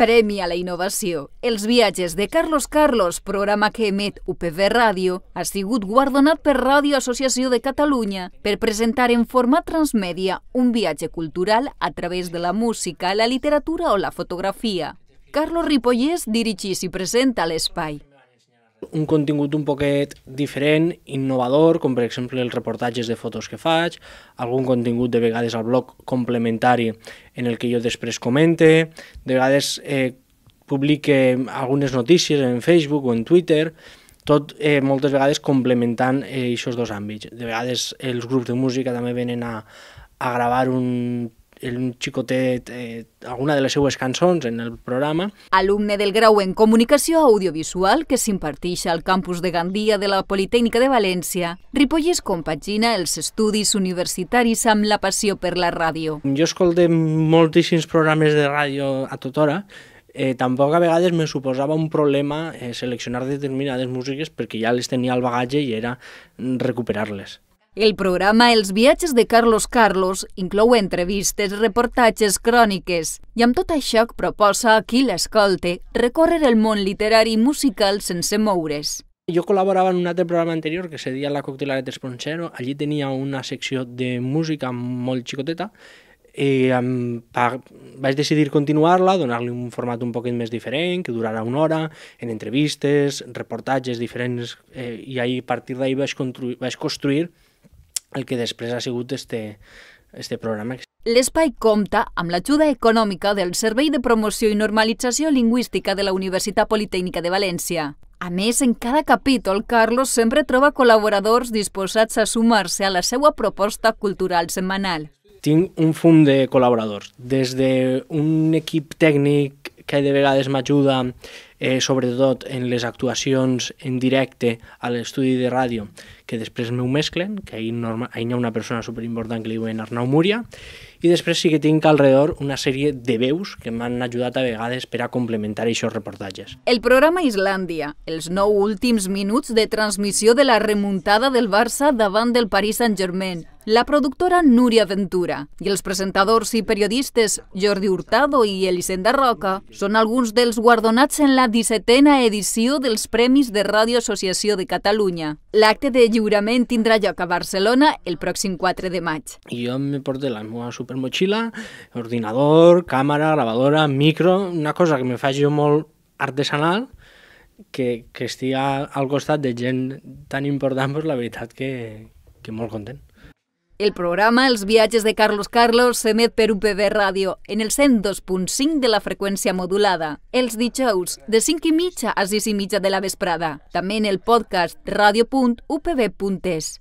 Premi a la innovació. Els viatges de Carlos Carlos, programa que emet UPV Ràdio, ha sigut guardonat per Ràdio Associació de Catalunya per presentar en format transmèdia un viatge cultural a través de la música, la literatura o la fotografia. Carlos Ripollès dirigís i presenta l'espai un contingut un poquet diferent, innovador, com per exemple els reportatges de fotos que faig, algun contingut de vegades al blog complementari en el que jo després comente, de vegades eh, publique algunes notícies en Facebook o en Twitter, tot eh, moltes vegades complementant eh, aquests dos àmbits. De vegades els grups de música també venen a, a gravar un xico té, té alguna de les seues cançons en el programa. Alumne del grau en Comunicació Audiovisual que s'imparteix al campus de Gandia de la Politécnica de València, Ripollès compagina els estudis universitaris amb la passió per la ràdio. Jo escolté moltíssims programes de ràdio a tota hora, eh, tampoc a vegades me suposava un problema eh, seleccionar determinades músiques perquè ja les tenia al bagatge i era recuperar-les. El programa Els viatges de Carlos Carlos inclou entrevistes, reportatges, cròniques i amb tot això proposa a qui l'escolte recórrer el món literari i musical sense moure's. Jo col·laborava en un altre programa anterior que se deia La Coctelera 3.0. Allí tenia una secció de música molt xicoteta i eh, em, pa, vaig decidir continuar-la, donar-li un format un poquet més diferent, que durarà una hora, en entrevistes, reportatges diferents, eh, i ahí, a partir d'ahir vaig, construir, vaig construir el que després ha sigut este, este programa. L'espai compta amb l'ajuda econòmica del Servei de Promoció i Normalització Lingüística de la Universitat Politècnica de València. A més, en cada capítol, Carlos sempre troba col·laboradors disposats a sumar-se a la seva proposta cultural setmanal. Tinc un fum de col·laboradors, des d'un equip tècnic que de vegades m'ajuda eh, sobretot en les actuacions en directe a l'estudi de ràdio, que després m'ho mesclen, que ahir, normal, ahir hi ha una persona superimportant que li diuen Arnau Múria, i després sí que tinc al redor una sèrie de veus que m'han ajudat a vegades per a complementar aquests reportatges. El programa Islàndia, els nou últims minuts de transmissió de la remuntada del Barça davant del Paris Saint-Germain, la productora Núria Ventura i els presentadors i periodistes Jordi Hurtado i Elisenda Roca són alguns dels guardonats en la 17a edició dels Premis de Ràdio Associació de Catalunya. L'acte de lliurament tindrà lloc a Barcelona el pròxim 4 de maig. jo em porto la meva supermotxilla, ordinador, càmera, gravadora, micro, una cosa que me faig jo molt artesanal, que, que estigui al costat de gent tan important, doncs la veritat que, que molt content. El programa Els viatges de Carlos Carlos s'emet per UPB Ràdio en el 102.5 de la freqüència modulada. Els dijous, de 5 i mitja a 6 i mitja de la vesprada. També en el podcast radio.upb.es.